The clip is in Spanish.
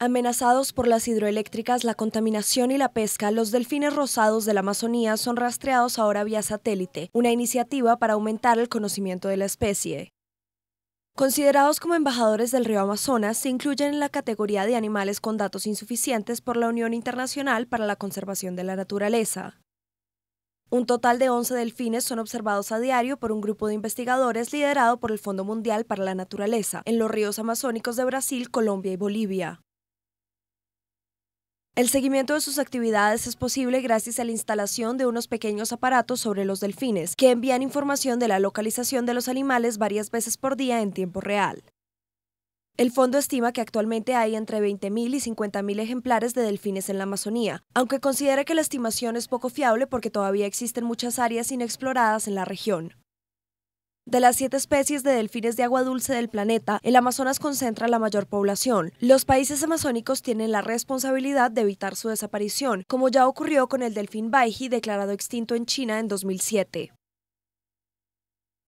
Amenazados por las hidroeléctricas, la contaminación y la pesca, los delfines rosados de la Amazonía son rastreados ahora vía satélite, una iniciativa para aumentar el conocimiento de la especie. Considerados como embajadores del río Amazonas, se incluyen en la categoría de animales con datos insuficientes por la Unión Internacional para la Conservación de la Naturaleza. Un total de 11 delfines son observados a diario por un grupo de investigadores liderado por el Fondo Mundial para la Naturaleza en los ríos amazónicos de Brasil, Colombia y Bolivia. El seguimiento de sus actividades es posible gracias a la instalación de unos pequeños aparatos sobre los delfines, que envían información de la localización de los animales varias veces por día en tiempo real. El fondo estima que actualmente hay entre 20.000 y 50.000 ejemplares de delfines en la Amazonía, aunque considera que la estimación es poco fiable porque todavía existen muchas áreas inexploradas en la región. De las siete especies de delfines de agua dulce del planeta, el Amazonas concentra la mayor población. Los países amazónicos tienen la responsabilidad de evitar su desaparición, como ya ocurrió con el delfín Baiji declarado extinto en China en 2007.